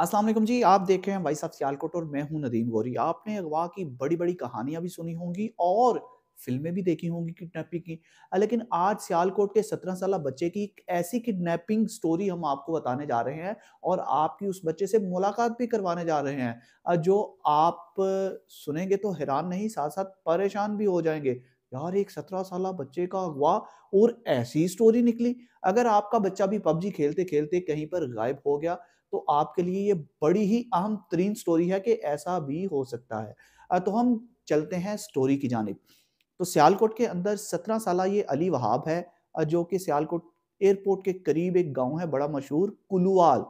अस्सलाम वालेकुम जी आप देख रहे हैं भाई साहब सियालकोट और मैं हूं नदीम गौरी आपने अगवा की बड़ी बड़ी कहानियां भी सुनी होंगी और फिल्में भी देखी होंगी किडनैपिंग की लेकिन आज सियालकोट के सत्रह साल बच्चे की एक ऐसी किडनैपिंग स्टोरी हम आपको बताने जा रहे हैं और आपकी उस बच्चे से मुलाकात भी करवाने जा रहे हैं जो आप सुनेंगे तो हैरान नहीं साथ साथ परेशान भी हो जाएंगे यार एक सत्रह साल बच्चे का अगवा और ऐसी स्टोरी निकली अगर आपका बच्चा भी पबजी खेलते खेलते कहीं पर गायब हो गया तो आपके लिए ये बड़ी ही अहम तरीन स्टोरी है कि ऐसा भी हो सकता है तो हम चलते हैं स्टोरी की जानब तो सियालकोट के अंदर सत्रह साल ये अली वहाब है जो कि सियालकोट एयरपोर्ट के करीब एक गांव है बड़ा मशहूर कुलुवाल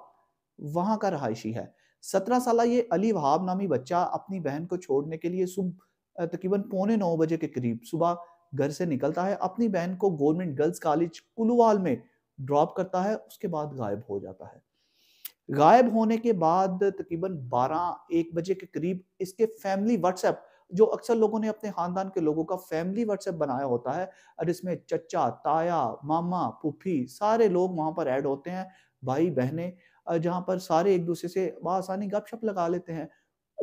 वहां का रहायशी है सत्रह साल ये अली वहाब नामी बच्चा अपनी बहन को छोड़ने के लिए सुबह तकरीबन पौने नौ बजे के करीब सुबह घर से निकलता है अपनी बहन को गवर्नमेंट गर्ल्स कॉलेज कुलुवाल में ड्रॉप करता है उसके बाद गायब हो जाता है गायब होने के बाद तकरीबन 12 एक बजे के करीब इसके फैमिली व्हाट्सएप जो अक्सर लोगों ने अपने खानदान के लोगों का फैमिली व्हाट्सएप बनाया होता है और इसमें चचा ताया मामा पुफी सारे लोग वहां पर ऐड होते हैं भाई बहने जहाँ पर सारे एक दूसरे से बसानी गपशप लगा लेते हैं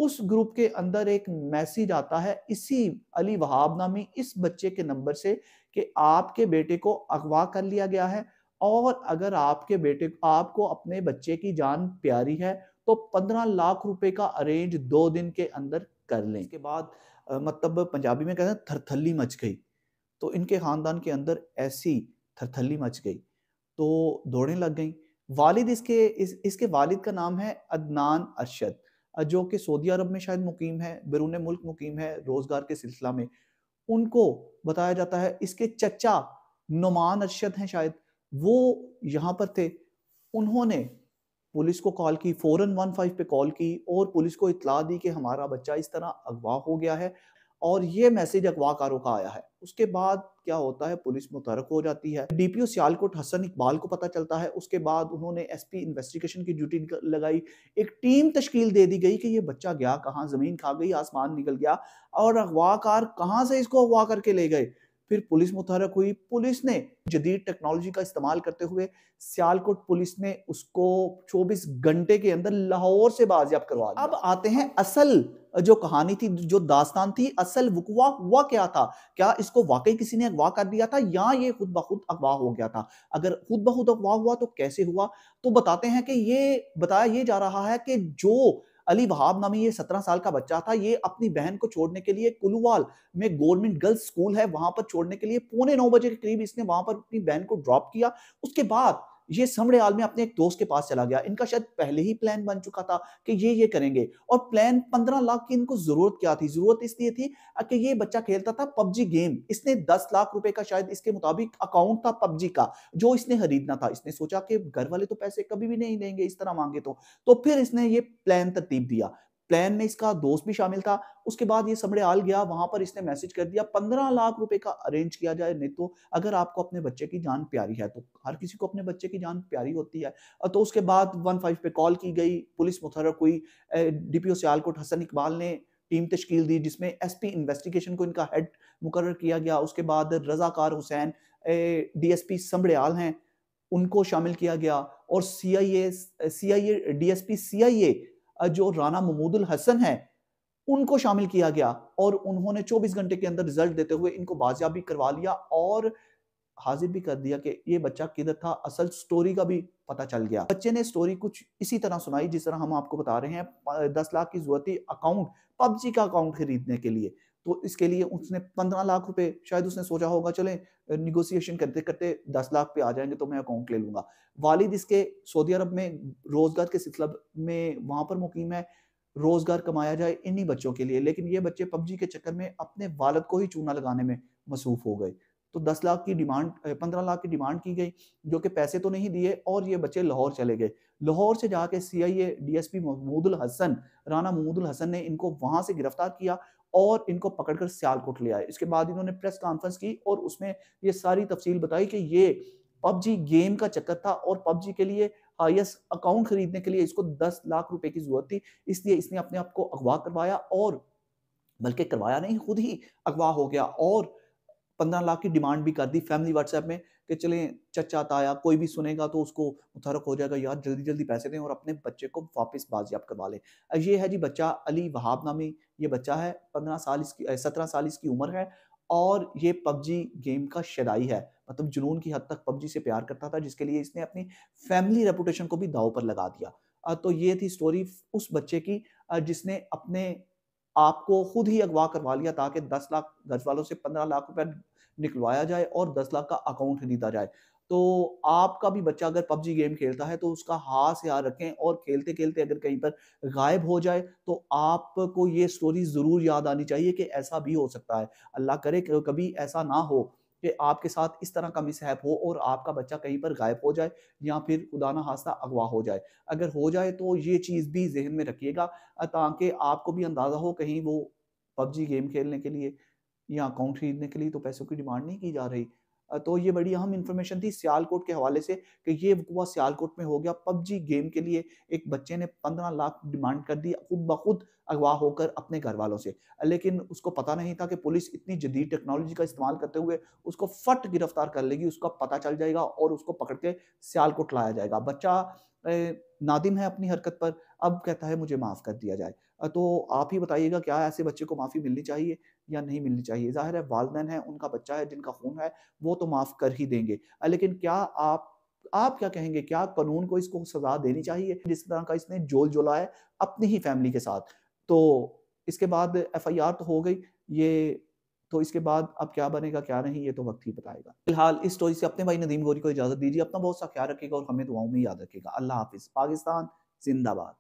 उस ग्रुप के अंदर एक मैसेज आता है इसी अली वहाब नामी इस बच्चे के नंबर से कि आपके बेटे को अगवा कर लिया गया है और अगर आपके बेटे आपको अपने बच्चे की जान प्यारी है तो पंद्रह लाख रुपए का अरेंज दो दिन के अंदर कर लें इसके बाद मतलब पंजाबी में कहते हैं थरथली मच गई तो इनके ख़ानदान के अंदर ऐसी थरथली मच गई तो दौड़े लग गई वालिद इसके इस, इसके वालिद का नाम है अदनान अरशद जो कि सऊदी अरब में शायद मुकीम है बैरून मुल्क मुकीम है रोज़गार के सिलसिला में उनको बताया जाता है इसके चचा नुमान अरशद हैं शायद वो यहाँ पर थे उन्होंने पुलिस को कॉल की फोरन वन फाइव पे कॉल की और पुलिस को इतला दी कि हमारा बच्चा इस तरह अगवा हो गया है और ये मैसेज अगवाकारों का आया है उसके बाद क्या होता है पुलिस मुतरक हो जाती है डीपीओ सियालकोट हसन इकबाल को पता चलता है उसके बाद उन्होंने एसपी इन्वेस्टिगेशन की ड्यूटी लगाई एक टीम तश्कील दे दी गई कि ये बच्चा गया कहाँ ज़मीन खा गई आसमान निकल गया और अगवाकार कहाँ से इसको अगवा करके ले गए फिर पुलिस मुतहरक हुई पुलिस ने जदीद टेक्नोलॉजी का इस्तेमाल करते हुए सियालकोट पुलिस ने उसको 24 घंटे के अंदर लाहौर से बाजियाब करवा दिया अब आते हैं असल जो कहानी थी जो दास्तान थी असल वकुआ हुआ क्या था क्या इसको वाकई किसी ने अगवा कर दिया था या ये खुद ब खुद अगवा हो गया था अगर खुद ब खुद अगवा हुआ तो कैसे हुआ तो बताते हैं कि ये बताया ये जा रहा है कि जो अली वहाब नामी ये सत्रह साल का बच्चा था ये अपनी बहन को छोड़ने के लिए कुलवाल में गवर्नमेंट गर्ल्स स्कूल है वहां पर छोड़ने के लिए पौने नौ बजे के करीब इसने वहां पर अपनी बहन को ड्रॉप किया उसके बाद ये समड़े आल में अपने एक दोस्त के पास चला गया इनका शायद पहले ही प्लान बन चुका था कि ये ये करेंगे और प्लान पंद्रह लाख की इनको जरूरत क्या थी जरूरत इसलिए थी कि ये बच्चा खेलता था पबजी गेम इसने दस लाख रुपए का शायद इसके मुताबिक अकाउंट था पबजी का जो इसने खरीदना था इसने सोचा कि घर वाले तो पैसे कभी भी नहीं देंगे इस तरह मांगे तो, तो फिर इसने ये प्लान तरतीब दिया प्लान में इसका दोस्त भी शामिल था उसके बाद ये आल गया वहां पर इसने मैसेज कर दिया पंद्रह लाख रुपए का अरेंज किया जाए नहीं तो अगर आपको अपने बच्चे की जान प्यारी है तो हर किसी को अपने बच्चे की जान प्यारी होती है तो उसके बाद वन फाइव पे कॉल की गई पुलिस मुतहरक हुई डीपीओ सियालकोट हसन इकबाल ने टीम तश्कील दी जिसमें पी इन्वेस्टिगेशन को इनका हेड मुकर किया गया उसके बाद रजाकार हुसैन डीएसपी समड़याल हैं उनको शामिल किया गया और C I A C I A D S P C I A जो राना महमूदुल हसन है उनको शामिल किया गया और उन्होंने 24 घंटे के अंदर रिजल्ट देते हुए इनको बाजियाबी करवा लिया और हाजिर भी कर दिया कि ये बच्चा किधर था असल स्टोरी का भी पता चल गया बच्चे ने स्टोरी कुछ इसी तरह सुनाई जिस तरह हम आपको बता रहे हैं दस लाख की जरूरती अकाउंट पबजी का अकाउंट खरीदने के लिए तो इसके लिए उसने पंद्रह लाख रुपए शायद उसने सोचा होगा चले निगोसिएशन करते करते दस लाख पे आ जाएंगे तो मैं अकाउंट ले लूंगा वालिद इसके सऊदी अरब में रोजगार के सिलसिला में वहां पर मुकीम है रोजगार कमाया जाए इन्हीं बच्चों के लिए लेकिन ये बच्चे पबजी के चक्कर में अपने वालद को ही चूना लगाने में मसरूफ हो गए तो दस लाख की डिमांड पंद्रह लाख की डिमांड की गई जो कि पैसे तो नहीं दिए और ये बच्चे लाहौर चले गए लाहौर से जाके C I A D S P Mahmudul Hasan Rana Mahmudul Hasan ने इनको वहां से गिरफ्तार किया और इनको पकड़कर सियालकोट ले आए इसके बाद इन्होंने प्रेस कॉन्फ्रेंस की और उसमें ये सारी तफसील बताई कि ये पबजी गेम का चक्कर था और पबजी के लिए हाइएस्ट अकाउंट खरीदने के लिए इसको दस लाख रुपए की जरूरत थी इसलिए इसने अपने आप को अगवा करवाया और बल्कि करवाया नहीं खुद ही अगवा हो गया और पंद्रह लाख की डिमांड भी कर दी फैमिली व्हाट्सएप में कि चले चचा ताया कोई भी सुनेगा तो उसको मुतरक हो जाएगा यार जल्दी जल्दी पैसे दें और अपने बच्चे को वापस बाजियाब करवा लें ये है जी बच्चा अली वहाब नामी ये बच्चा है पंद्रह साल इसकी सत्रह साल इसकी उम्र है और ये पबजी गेम का शदाई है मतलब जुनून की हद तक पबजी से प्यार करता था जिसके लिए इसने अपनी फैमिली रेपुटेशन को भी दाव पर लगा दिया तो ये थी स्टोरी उस बच्चे की जिसने अपने आपको खुद ही अगवा करवा लिया ताकि दस लाख घर वालों से पंद्रह लाख रुपया निकलवाया जाए और दस लाख का अकाउंट खरीदा जाए तो आपका भी बच्चा अगर पबजी गेम खेलता है तो उसका हाथ याद रखें और खेलते खेलते अगर कहीं पर गायब हो जाए तो आपको ये स्टोरी ज़रूर याद आनी चाहिए कि ऐसा भी हो सकता है अल्लाह करे कभी ऐसा ना हो कि आपके साथ इस तरह का मिसहैप हो और आपका बच्चा कहीं पर गायब हो जाए या फिर खुदाना हादसा अगवा हो जाए अगर हो जाए तो ये चीज़ भी जहन में रखिएगा ताकि आपको भी अंदाज़ा हो कहीं वो पबजी गेम खेलने के लिए या अकाउंट खरीदने के लिए तो पैसों की डिमांड नहीं की जा रही तो ये बड़ी अहम इन्फॉर्मेशन थी सियालकोट के हवाले से कि ये वकुआ सियालकोट में हो गया पबजी गेम के लिए एक बच्चे ने पंद्रह लाख डिमांड कर दी खुद ब खुद अगवा होकर अपने घर वालों से लेकिन उसको पता नहीं था कि पुलिस इतनी जदीद टेक्नोलॉजी का इस्तेमाल करते हुए उसको फट गिरफ्तार कर लेगी उसका पता चल जाएगा और उसको पकड़ के सियालकोट लाया जाएगा बच्चा नादिम है अपनी हरकत पर अब कहता है मुझे माफ़ कर दिया जाए तो आप ही बताइएगा क्या ऐसे बच्चे को माफ़ी मिलनी चाहिए या नहीं मिलनी चाहिए जाहिर है वालदेन है उनका बच्चा है जिनका खून है वो तो माफ़ कर ही देंगे लेकिन क्या आप आप क्या कहेंगे क्या कानून को इसको सजा देनी चाहिए जिस तरह का इसने जोल जोला है अपनी ही फैमिली के साथ तो इसके बाद एफ आई आर तो हो गई ये तो इसके बाद अब क्या बनेगा क्या नहीं ये तो वक्त ही बताएगा फिलहाल इस स्टोरी से अपने भाई नदीम गोरी को इजाजत दीजिए अपना बहुत सा ख्याल रखेगा और हमें दुआओं में याद रखेगा अल्लाह हाफिज पाकिस्तान जिंदाबाद